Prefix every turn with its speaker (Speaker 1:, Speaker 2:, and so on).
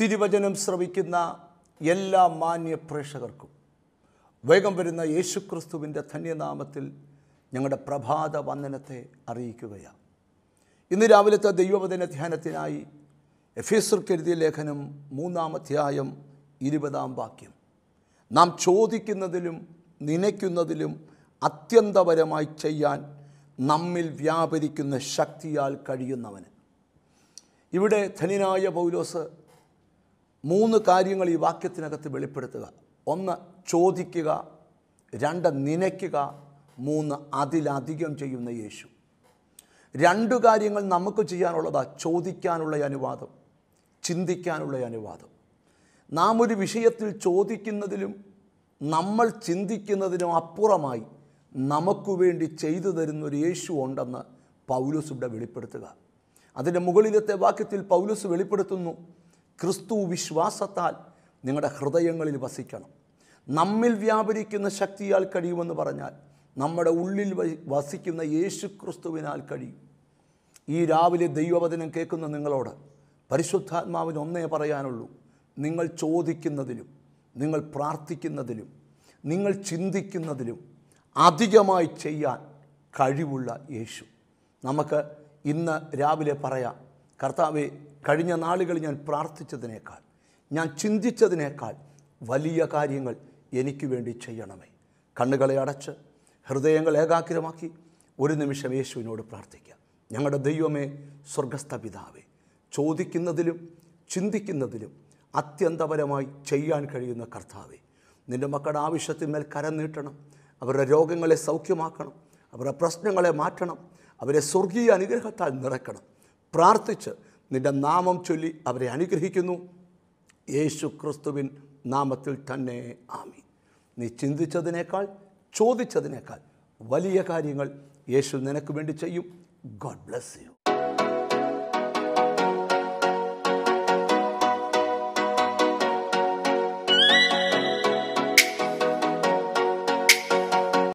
Speaker 1: തിരുവചനം ശ്രവിക്കുന്ന എല്ലാ മാന്യ പ്രേക്ഷകർക്കും വേഗം വരുന്ന യേശുക്രിസ്തുവിൻ്റെ ധന്യനാമത്തിൽ ഞങ്ങളുടെ പ്രഭാത വന്ദനത്തെ അറിയിക്കുകയാണ് ഇന്ന് രാവിലത്തെ ദൈവവചന ധ്യാനത്തിനായി എഫേസർക്കെഴുതിയ ലേഖനം മൂന്നാം അധ്യായം ഇരുപതാം വാക്യം നാം ചോദിക്കുന്നതിലും നനയ്ക്കുന്നതിലും അത്യന്തപരമായി ചെയ്യാൻ നമ്മിൽ വ്യാപരിക്കുന്ന ശക്തിയാൽ കഴിയുന്നവന് ഇവിടെ ധനിനായ പൗലോസ് മൂന്ന് കാര്യങ്ങൾ ഈ വാക്യത്തിനകത്ത് വെളിപ്പെടുത്തുക ഒന്ന് ചോദിക്കുക രണ്ട് നനയ്ക്കുക മൂന്ന് അതിലധികം ചെയ്യുന്ന യേശു രണ്ടു കാര്യങ്ങൾ നമുക്ക് ചെയ്യാനുള്ളതാണ് ചോദിക്കാനുള്ള അനുവാദം ചിന്തിക്കാനുള്ള അനുവാദം നാം ഒരു വിഷയത്തിൽ ചോദിക്കുന്നതിലും നമ്മൾ ചിന്തിക്കുന്നതിനും അപ്പുറമായി നമുക്ക് വേണ്ടി ചെയ്തു തരുന്ന ഒരു യേശു ഉണ്ടെന്ന് പൗലൂസ് ഇവിടെ വെളിപ്പെടുത്തുക അതിൻ്റെ മുകളിലത്തെ വാക്യത്തിൽ പൗലൂസ് വെളിപ്പെടുത്തുന്നു ക്രിസ്തു വിശ്വാസത്താൽ നിങ്ങളുടെ ഹൃദയങ്ങളിൽ വസിക്കണം നമ്മിൽ വ്യാപരിക്കുന്ന ശക്തിയാൽ കഴിയുമെന്ന് പറഞ്ഞാൽ നമ്മുടെ ഉള്ളിൽ വസിക്കുന്ന യേശു ക്രിസ്തുവിനാൽ കഴിയും ഈ രാവിലെ ദൈവവചനം കേൾക്കുന്ന നിങ്ങളോട് പരിശുദ്ധാത്മാവിന് ഒന്നേ പറയാനുള്ളൂ നിങ്ങൾ ചോദിക്കുന്നതിലും നിങ്ങൾ പ്രാർത്ഥിക്കുന്നതിലും നിങ്ങൾ ചിന്തിക്കുന്നതിലും അധികമായി ചെയ്യാൻ കഴിവുള്ള യേശു നമുക്ക് ഇന്ന് രാവിലെ പറയാം കർത്താവ് കഴിഞ്ഞ നാളുകൾ ഞാൻ പ്രാർത്ഥിച്ചതിനേക്കാൾ ഞാൻ ചിന്തിച്ചതിനേക്കാൾ വലിയ കാര്യങ്ങൾ എനിക്ക് വേണ്ടി ചെയ്യണമേ കണ്ണുകളെ അടച്ച് ഹൃദയങ്ങൾ ഏകാഗ്രമാക്കി ഒരു നിമിഷം യേശുവിനോട് പ്രാർത്ഥിക്കുക ഞങ്ങളുടെ ദൈവമേ സ്വർഗസ്ഥ പിതാവേ ചോദിക്കുന്നതിലും ചിന്തിക്കുന്നതിലും അത്യന്തപരമായി ചെയ്യാൻ കഴിയുന്ന കർത്താവെ നിൻ്റെ മക്കളുടെ ആവശ്യത്തിന്മേൽ കരം നീട്ടണം അവരുടെ രോഗങ്ങളെ സൗഖ്യമാക്കണം അവരുടെ പ്രശ്നങ്ങളെ മാറ്റണം അവരെ സ്വർഗീയ അനുഗ്രഹത്താൽ നിറക്കണം പ്രാർത്ഥിച്ച് നിൻ്റെ നാമം ചൊല്ലി അവരെ അനുഗ്രഹിക്കുന്നു യേശു ക്രിസ്തുവിൻ നാമത്തിൽ തന്നെ ആമി നീ ചിന്തിച്ചതിനേക്കാൾ ചോദിച്ചതിനേക്കാൾ വലിയ കാര്യങ്ങൾ യേശു നിനക്ക് വേണ്ടി ചെയ്യും ഗോഡ് ബ്ലെസ് യു